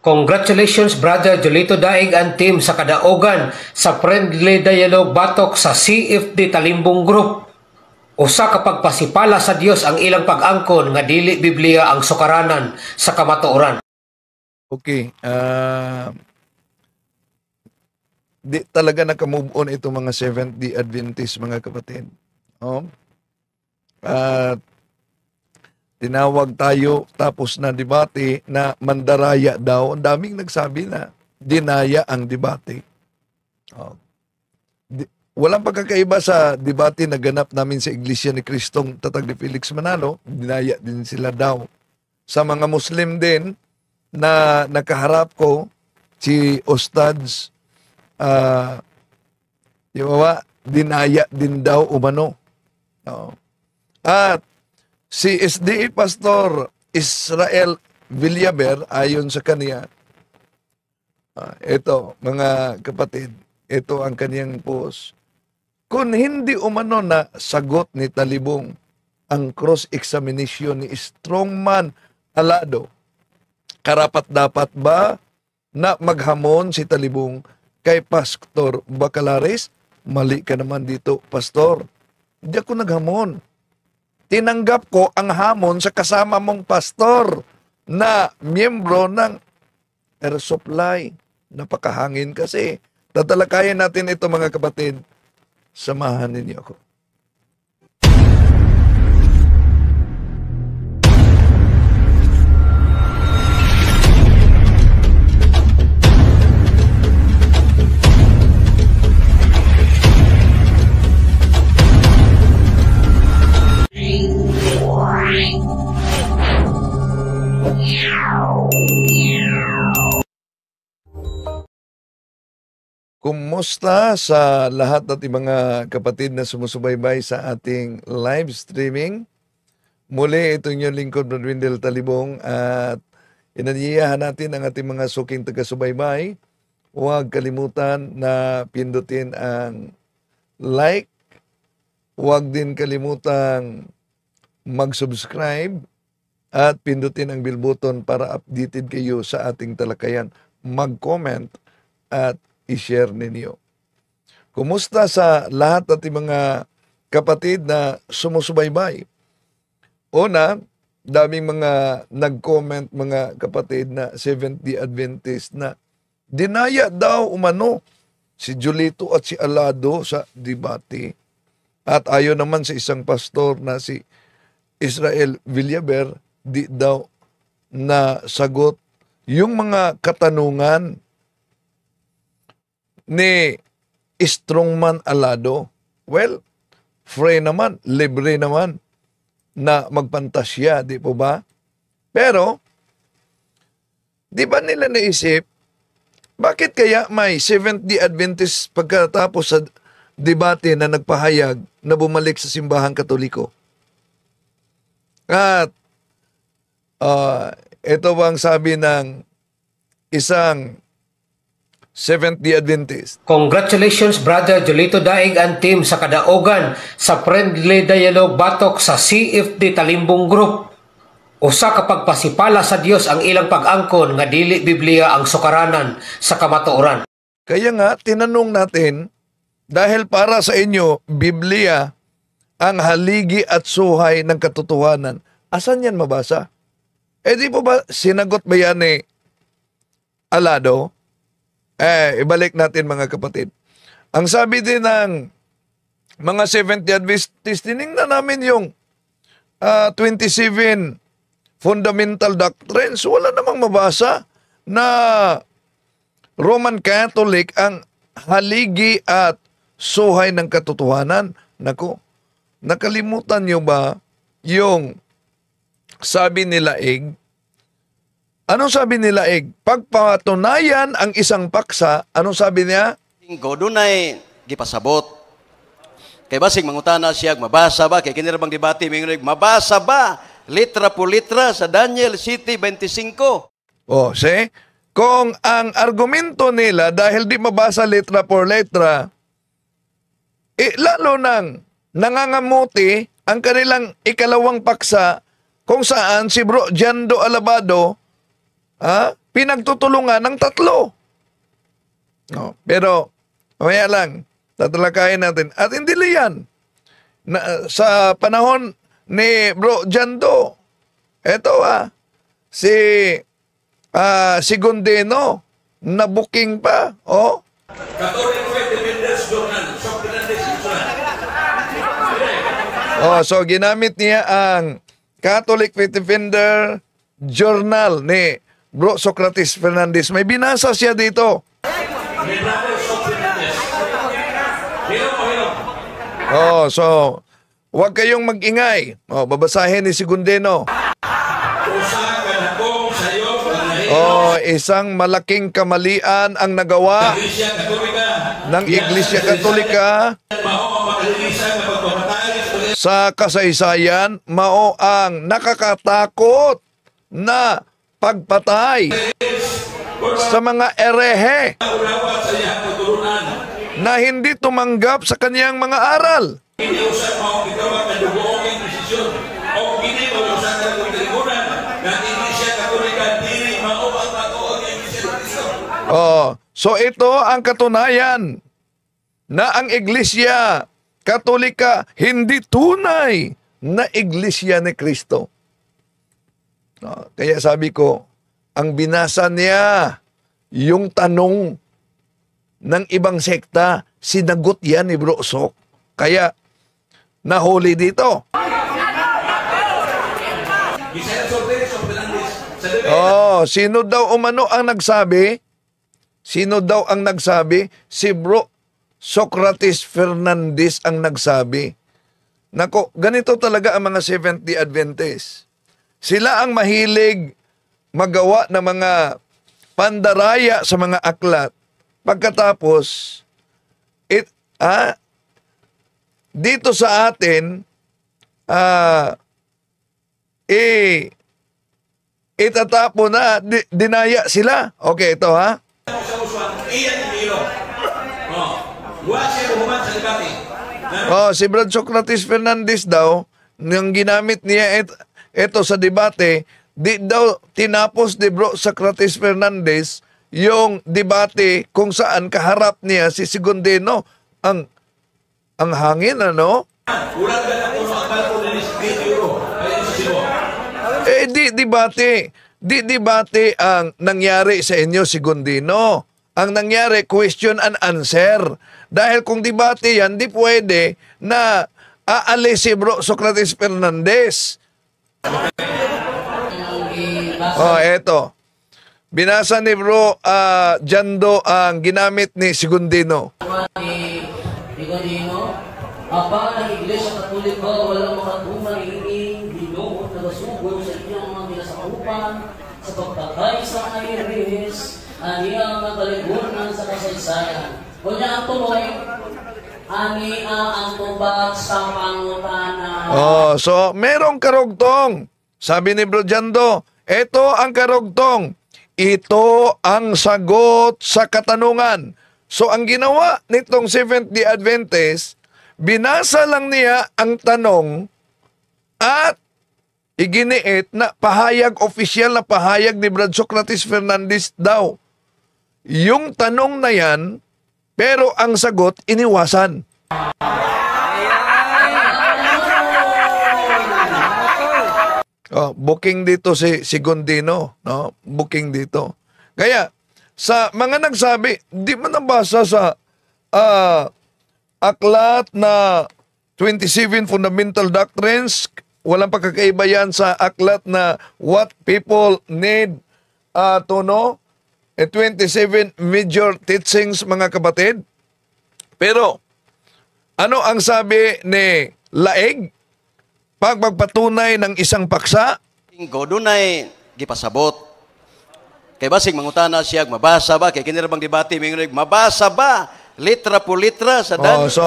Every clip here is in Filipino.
Congratulations Brother Jolito Daig and team sa kadaogan sa friendly dialogue batok sa CFD Talimbong Group. Usa ka pagpasipala sa Dios ang ilang pag-angkon nga dili Biblia ang sukaranan sa kamatuoran. Okay, uh, di talaga na move on itong mga Seventh-day Adventist mga kapatid. Oh. At uh, tinawag tayo tapos na debate na mandaraya daw. Ang daming nagsabi na dinaya ang debate. Oh. Di, walang pagkakaiba sa debate na ganap namin sa Iglesia ni Kristong Tatag ni Felix Manalo, dinaya din sila daw. Sa mga Muslim din na nakaharap ko, si Ostads, uh, ah, yung mga, dinaya din daw umano. Oh. At Si SDA Pastor Israel Villaver, ayon sa kanya, uh, ah, ito, mga kapatid, ito ang kaniyang post. Kung hindi umano na sagot ni Talibong ang cross-examination ni Strongman Alado, karapat dapat ba na maghamon si Talibong kay Pastor Bacalaris? Mali ka naman dito, Pastor. Hindi ako naghamon tinanggap ko ang hamon sa kasama mong pastor na miyembro ng air supply. Napakahangin kasi. Tatalakayan natin ito mga kapatid. Samahan ninyo ako. Kumusta sa lahat at mga kapatid na sumusubaybay sa ating live streaming? Muli, ito yung lingkod, Brad Wendell Talibong at inanyayahan natin ang ating mga suking taga-subaybay. Huwag kalimutan na pindutin ang like. Huwag din kalimutan mag-subscribe at pindutin ang bell button para updated kayo sa ating talakayan. Mag-comment at i-share ninyo. Kumusta sa lahat at mga kapatid na sumusubaybay? Una, daming mga nag-comment mga kapatid na 70 Adventist na dinaya daw umano si Julito at si Alado sa debate. At ayo naman sa isang pastor na si Israel Villaber, di daw na sagot yung mga katanungan ni Strongman Alado? Well, free naman, libre naman na magpantasya, di po ba? Pero, di ba nila naisip, bakit kaya may Seventh-day Adventist pagkatapos sa debate na nagpahayag na bumalik sa simbahang katoliko? At uh, ito ang sabi ng isang Seventh-day Adventist. Congratulations Brother Jolito Daig and team sa kadaogan sa Friendly Dialogue Batok sa CFD Talimbong Group. Usa ka pagpasipala sa Dios ang ilang pag-angkon nga dili Biblia ang sukaranan sa kamatuoran. Kaya nga tinanong natin dahil para sa inyo Biblia ang haligi at suhay ng katotohanan. Asan yan mabasa? E di po ba sinagot ba yan ni Alado? Eh, ibalik natin mga kapatid. Ang sabi din ng mga 70 Adventists, tinignan namin yung uh, ah, 27 fundamental doctrines. Wala namang mabasa na Roman Catholic ang haligi at suhay ng katotohanan. Nako, nakalimutan nyo ba yung sabi ni Laig Anong sabi ni Laeg? Eh, pagpatunayan ang isang paksa, anong sabi niya? Ingko, doon ay gipasabot. Kay basig mangutana siya, mabasa ba? Kay kinirabang debate, mingunig, mabasa ba? Litra po litra sa Daniel City 25. Oh, see? Kung ang argumento nila dahil di mabasa litra por letra, eh, lalo nang nangangamuti ang kanilang ikalawang paksa kung saan si Bro Jando Alabado Ha? Pinagtutulungan ng tatlo. No, pero mamaya lang tatalakayin natin. At hindi yan. Na, sa panahon ni Bro Jando, eto ah, si ah, si Gondeno na booking pa, oh. Oh, so ginamit niya ang Catholic Faith Defender Journal ni Bro Socrates Fernandez, may binasa siya dito. Oh, so huwag kayong mag-ingay. Oh, babasahin ni Sigundeno. Oh, isang malaking kamalian ang nagawa ng Iglesia Katolika sa kasaysayan mao ang nakakatakot na pagpatay sa mga erehe na hindi tumanggap sa kaniyang mga aral. Oh, so ito ang katunayan na ang Iglesia Katolika hindi tunay na Iglesia ni Kristo. No? Ah, kaya sabi ko, ang binasa niya, yung tanong ng ibang sekta, sinagot yan ni Bro Sok. Kaya, nahuli dito. Oh, sino daw umano ang nagsabi? Sino daw ang nagsabi? Si Bro Socrates Fernandez ang nagsabi. Nako, ganito talaga ang mga 70 Adventist. Sila ang mahilig magawa ng mga pandaraya sa mga aklat. Pagkatapos, it, ha, dito sa atin, ah, eh, itatapo na, di, dinaya sila. Okay, ito ha. Iyan Pio. Oh, washer human si Brad Socrates Fernandez daw, nang ginamit niya, et, ito sa debate, di daw tinapos ni Bro Socrates Fernandez yung debate kung saan kaharap niya si Segundino ang ang hangin ano? Eh di debate, di debate ang nangyari sa inyo Segundino. Ang nangyari question and answer. Dahil kung debate yan, di pwede na aalis si Bro Socrates Fernandez Oh, eto. Binasa ni Bro uh, Jando ang ginamit ni Segundino. Ni Sigundino, Aba ng Iglesia Katoliko, walang makatuma iinig, diloon na basugod sa iyong mga minasakupan, sa pagpagkaisa ng Iris, ang iyong mga kalibunan sa kasaysayan. Kunya ang tuloy, ani ang tubag sa pangutana. Oh, so merong karugtong. Sabi ni Bro Jando, ito ang karugtong. Ito ang sagot sa katanungan. So ang ginawa nitong Seventh-day Adventist, binasa lang niya ang tanong at iginiit na pahayag, official na pahayag ni Brad Socrates Fernandez daw. Yung tanong na yan, pero ang sagot, iniwasan. Oh, booking dito si si no? Booking dito. Kaya sa mga nagsabi, di man nabasa sa uh, aklat na 27 fundamental doctrines, walang pagkakaiba yan sa aklat na what people need uh, to know and eh, 27 major teachings mga kabatid. Pero ano ang sabi ni Laeg? Pag magpatunay ng isang paksa? Ingko, dunay gipasabot. Kay basig mangutana siya, mabasa ba? Kay kinirabang debate, mingunig, mabasa ba? Litra po litra sa dan. Oh, so,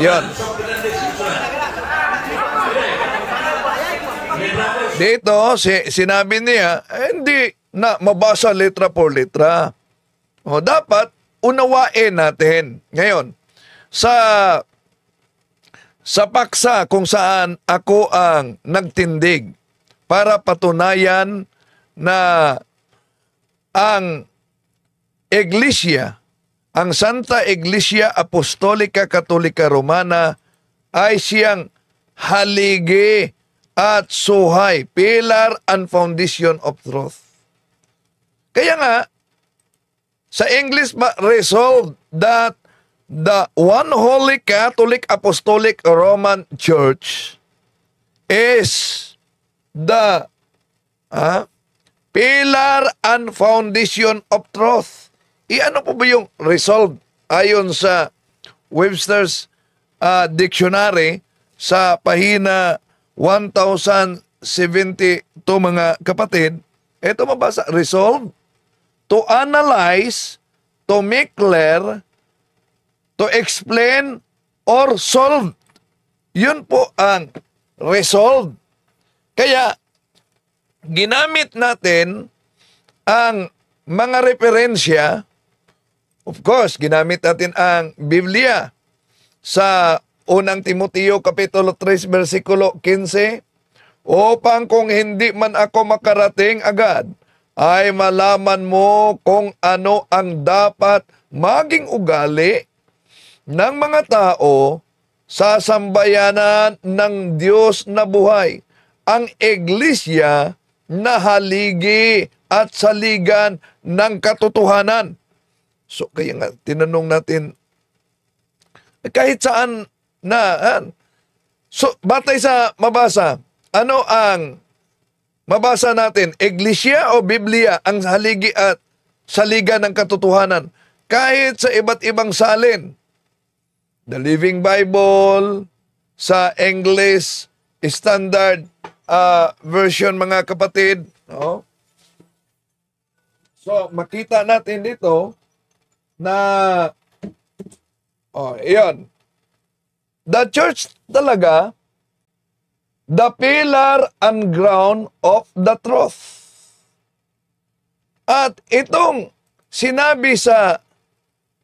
yun. Dito, si, sinabi niya, eh, hindi, na mabasa letra por letra. O, dapat unawain natin. Ngayon, sa sa paksa kung saan ako ang nagtindig para patunayan na ang Iglesia, ang Santa Iglesia Apostolica Katolika Romana ay siyang haligi at suhay, pillar and foundation of truth. Kaya nga, sa English ba, resolved that the one Holy Catholic Apostolic Roman Church is the ah, pillar and foundation of truth. Iano po ba yung resolved ayon sa Webster's uh, Dictionary sa pahina 1072 mga kapatid? Ito mabasa, resolved to analyze, to make clear, to explain, or solve. Yun po ang resolve. Kaya, ginamit natin ang mga referensya. Of course, ginamit natin ang Biblia sa unang Timoteo Kapitulo 3 versikulo 15 upang kung hindi man ako makarating agad ay malaman mo kung ano ang dapat maging ugali ng mga tao sa sambayanan ng Diyos na buhay, ang iglesia na haligi at saligan ng katotohanan. So kaya nga tinanong natin eh, kahit saan na ah, so batay sa mabasa ano ang mabasa natin, Iglesia o Biblia ang haligi at saliga ng katotohanan kahit sa iba't ibang salin. The Living Bible, sa English Standard uh, Version mga kapatid. No? So, makita natin dito na oh, iyon. The church talaga the pillar and ground of the truth. At itong sinabi sa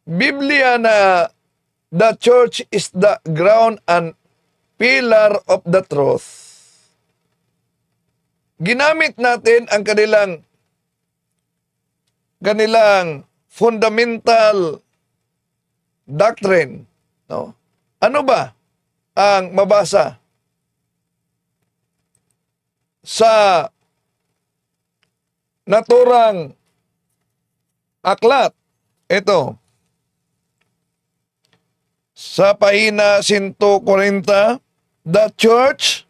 Biblia na the church is the ground and pillar of the truth. Ginamit natin ang kanilang kanilang fundamental doctrine, no? Ano ba ang mabasa sa naturang aklat. Ito. Sa pahina 140, The Church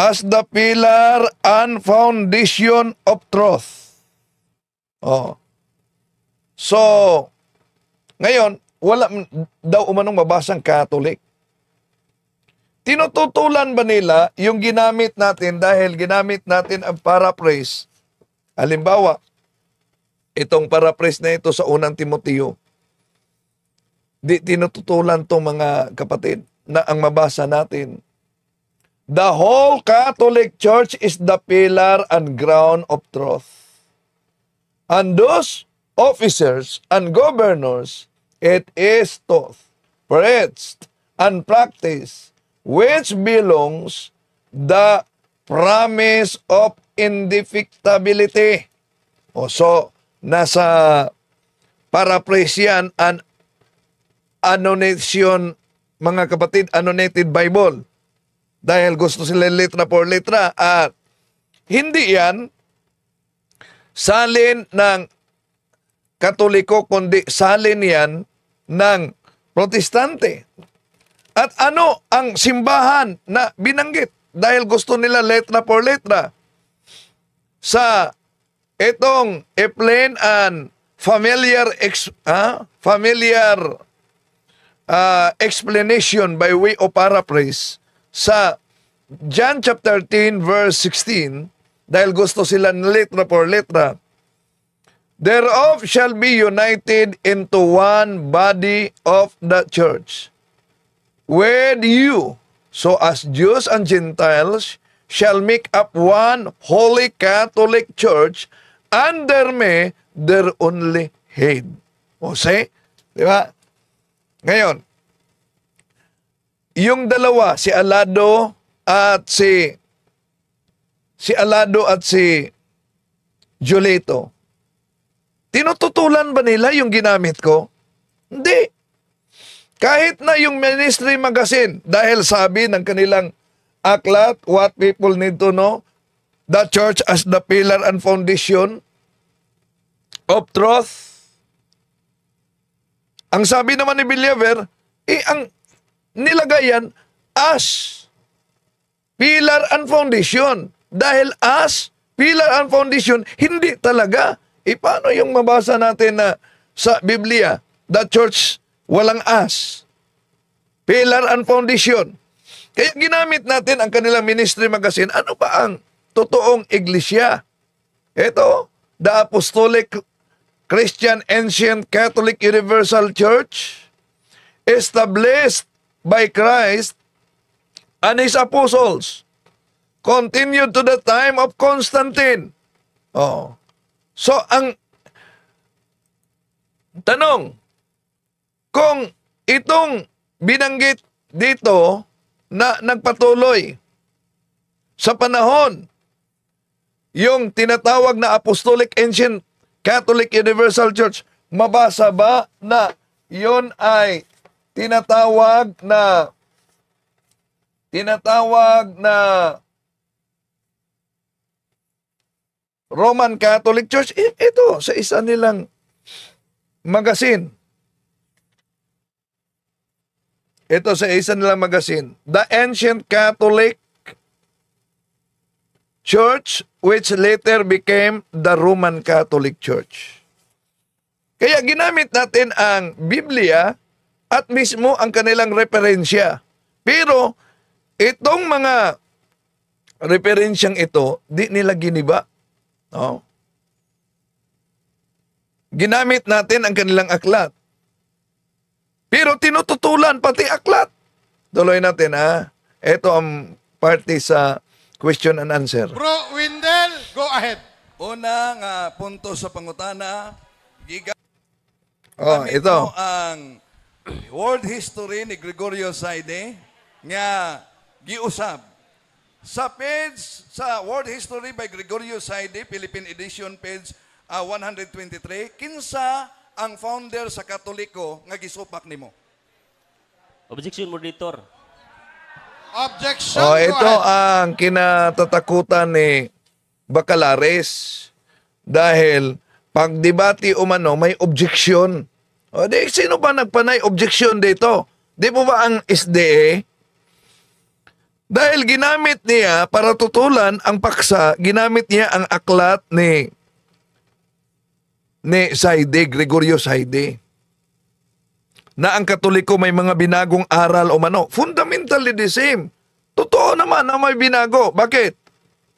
as the pillar and foundation of truth. Oh. So, ngayon, wala daw umanong mabasang Catholic Tinututulan ba nila yung ginamit natin dahil ginamit natin ang paraphrase? Halimbawa, itong paraphrase na ito sa unang Timoteo. Di tinututulan to mga kapatid na ang mabasa natin. The whole Catholic Church is the pillar and ground of truth. And those officers and governors, it is taught, preached, and practiced which belongs the promise of indefectability. O so, nasa paraphrase yan, an annotation, mga kapatid, annotated Bible. Dahil gusto sila letra por letra. At hindi yan salin ng Katoliko, kundi salin yan ng Protestante. At ano ang simbahan na binanggit dahil gusto nila letra for letra sa itong a plain and familiar ex, ah, familiar uh, explanation by way of paraphrase sa John chapter 13 verse 16 dahil gusto sila letra for letra thereof shall be united into one body of the church with you, so as Jews and Gentiles shall make up one holy Catholic Church under me, their only head. O say, di ba? Ngayon, yung dalawa, si Alado at si si Alado at si Giolito, tinututulan ba nila yung ginamit ko? Hindi. Kahit na yung ministry magazine, dahil sabi ng kanilang aklat, what people need to know, the church as the pillar and foundation of truth. Ang sabi naman ni Believer, eh, ang nilagay yan as pillar and foundation. Dahil as pillar and foundation, hindi talaga. E paano yung mabasa natin na sa Biblia, the church walang as, pillar and foundation. Kaya ginamit natin ang kanilang ministry magazine, ano ba ang totoong iglesia? Ito, The Apostolic Christian Ancient Catholic Universal Church, established by Christ and His apostles, continued to the time of Constantine. Oh. So, ang tanong, kung itong binanggit dito na nagpatuloy sa panahon yung tinatawag na Apostolic Ancient Catholic Universal Church, mabasa ba na yon ay tinatawag na tinatawag na Roman Catholic Church? Ito, sa isa nilang magasin. Ito sa isa nilang magasin. The ancient Catholic Church which later became the Roman Catholic Church. Kaya ginamit natin ang Biblia at mismo ang kanilang referensya. Pero itong mga referensyang ito, di nila giniba. No? Ginamit natin ang kanilang aklat. Pero tinututulan pati aklat. Tuloy natin ha. Ito ang party sa question and answer. Bro Windel, go ahead. Unang uh, punto sa pangutana, giga oh, Gamit ito ang world history ni Gregorio Saide nga giusab sa page sa World History by Gregorio Saide Philippine Edition page uh, ah, 123 kinsa ang founder sa Katoliko nga gisupak nimo? Objection, Moderator. Objection. Oh, ito ang kinatatakutan ni Bacalares dahil pag debate umano may objection. O di sino ba nagpanay objection dito? Di po ba ang SDA? Dahil ginamit niya para tutulan ang paksa, ginamit niya ang aklat ni ni Saide, Gregorio Saide, na ang Katoliko may mga binagong aral o mano. Fundamentally the same. Totoo naman na may binago. Bakit?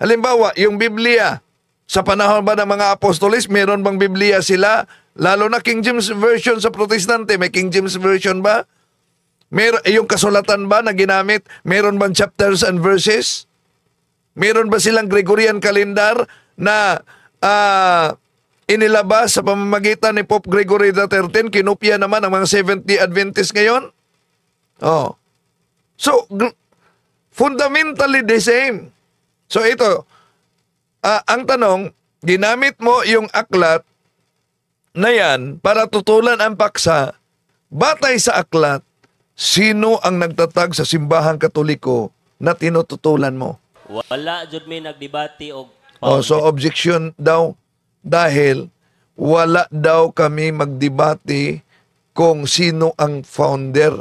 Halimbawa, yung Biblia. Sa panahon ba ng mga apostolis, meron bang Biblia sila? Lalo na King James Version sa protestante, may King James Version ba? Mer eh, yung kasulatan ba na ginamit? Meron bang chapters and verses? Meron ba silang Gregorian calendar na uh, inilabas sa pamamagitan ni Pope Gregory XIII, kinopya naman ang mga 70 Adventist ngayon. Oh. So, fundamentally the same. So ito, uh, ang tanong, ginamit mo yung aklat na yan para tutulan ang paksa batay sa aklat, sino ang nagtatag sa simbahang katoliko na tinututulan mo? Wala, jud may nagdebate og Oh, so objection daw dahil wala daw kami magdebate kung sino ang founder.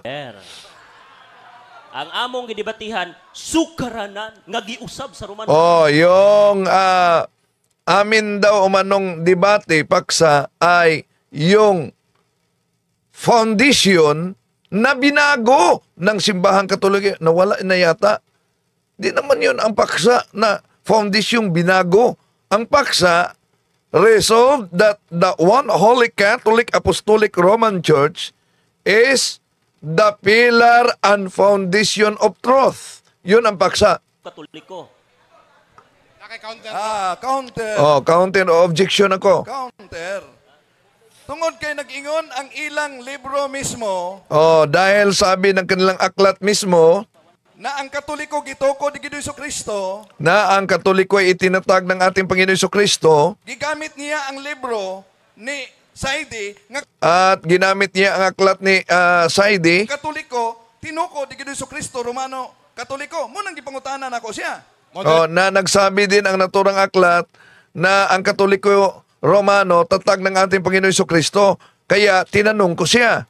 Ang among gidebatihan sukaranan nga giusab sa Romano. Oh, yung uh, amin daw umanong debate paksa ay yung foundation na binago ng simbahan katoliko na wala na yata. Di naman yun ang paksa na foundation binago. Ang paksa resolved that the one Holy Catholic Apostolic Roman Church is the pillar and foundation of truth. Yun ang paksa. Katoliko. Counter. Ah, counter. Oh, counter. Objection ako. Counter. Tungod kay nag-ingon ang ilang libro mismo. Oh, dahil sabi ng kanilang aklat mismo, na ang Katoliko gitoko ni Ginoong Kristo na ang Katoliko ay itinatag ng ating Panginoon Kristo gigamit niya ang libro ni Saidi nga, at ginamit niya ang aklat ni uh, Saidi Katoliko tinuko ni Ginoong Kristo Romano Katoliko mo nang gipangutanan ako siya Model. oh, na nagsabi din ang naturang aklat na ang Katoliko Romano tatag ng ating Panginoon Kristo kaya tinanong ko siya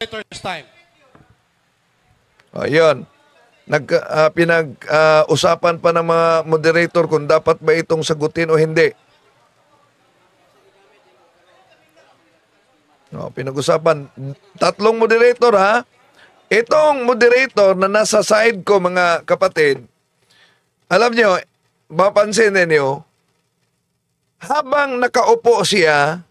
Ayun. Oh, nag uh, ah, pinag-usapan ah, pa ng mga moderator kung dapat ba itong sagutin o hindi. No, pinag-usapan tatlong moderator ha. Itong moderator na nasa side ko mga kapatid, alam niyo, mapansin niyo habang nakaupo siya,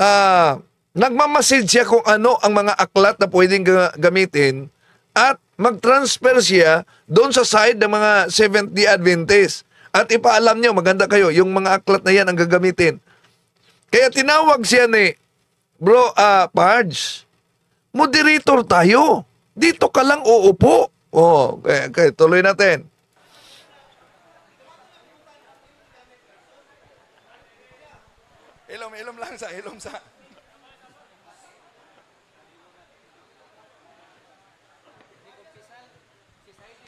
ah uh, nagmamasid siya kung ano ang mga aklat na pwedeng gamitin at mag-transfer siya doon sa side ng mga Seventh-day Adventist. At ipaalam niyo, maganda kayo, yung mga aklat na yan ang gagamitin. Kaya tinawag siya ni Bro uh, Pards, moderator tayo. Dito ka lang uupo. Oh, kaya, kaya tuloy natin. Ilom, ilom lang sa, ilom sa.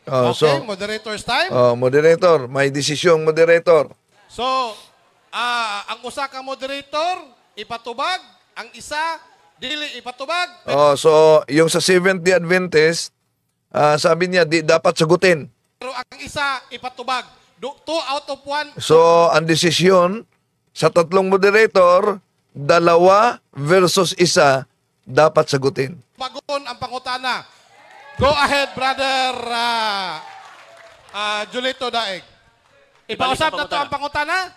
Uh, okay, so, moderator's time. Uh, moderator, may desisyong moderator. So, uh, ang usa ka moderator, ipatubag. Ang isa, dili ipatubag. Oh, so, yung sa Seventh-day Adventist, uh, sabi niya, di dapat sagutin. Pero ang isa, ipatubag. Do, two out of one. So, ang desisyon, sa tatlong moderator, dalawa versus isa, dapat sagutin. Pagon ang pangutana. Go ahead, brother uh, uh, Julito Daig. Ipausap na to ang pangutana.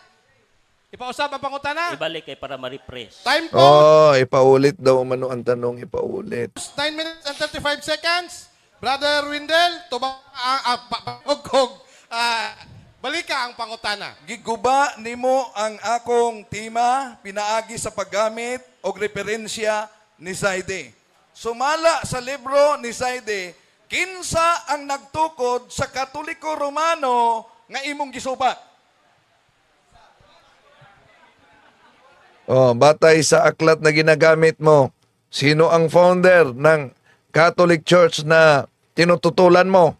Ipausap ang pangutana. Ibalik kay para ma-refresh. Time po. Oh, ipaulit daw umano ang tanong, ipaulit. 9 minutes and 35 seconds. Brother Windel, tubang uh, uh, uh, balika ang pangutana. Giguba nimo ang akong tema pinaagi sa paggamit og referensya ni Saide sumala sa libro ni Saide, kinsa ang nagtukod sa Katoliko Romano nga imong gisubat? Oh, batay sa aklat na ginagamit mo, sino ang founder ng Catholic Church na tinututulan mo?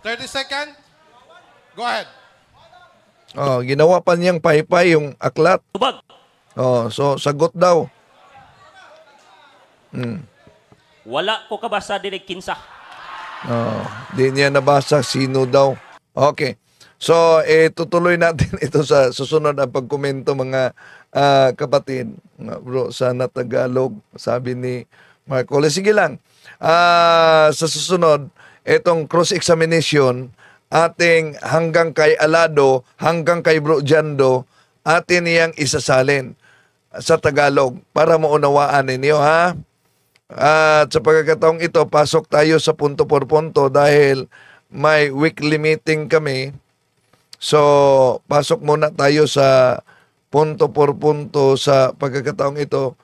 30 second. Go ahead. Oh, ginawa pa niyang paypay yung aklat. Tubag. Oh, so sagot daw. Hmm. Wala ko kabasa dire eh, kinsa. Oh, di niya nabasa sino daw. Okay. So, eh, tutuloy natin ito sa susunod na pagkomento mga uh, kapatid. Bro, sana Tagalog, sabi ni Marco. Sige lang, uh, sa susunod, itong cross-examination, ating hanggang kay Alado, hanggang kay Bro Jando, atin niyang isasalin sa Tagalog para maunawaan ninyo ha. At sa pagkakataong ito, pasok tayo sa punto por punto dahil may weekly meeting kami. So, pasok muna tayo sa punto por punto sa pagkakataong ito.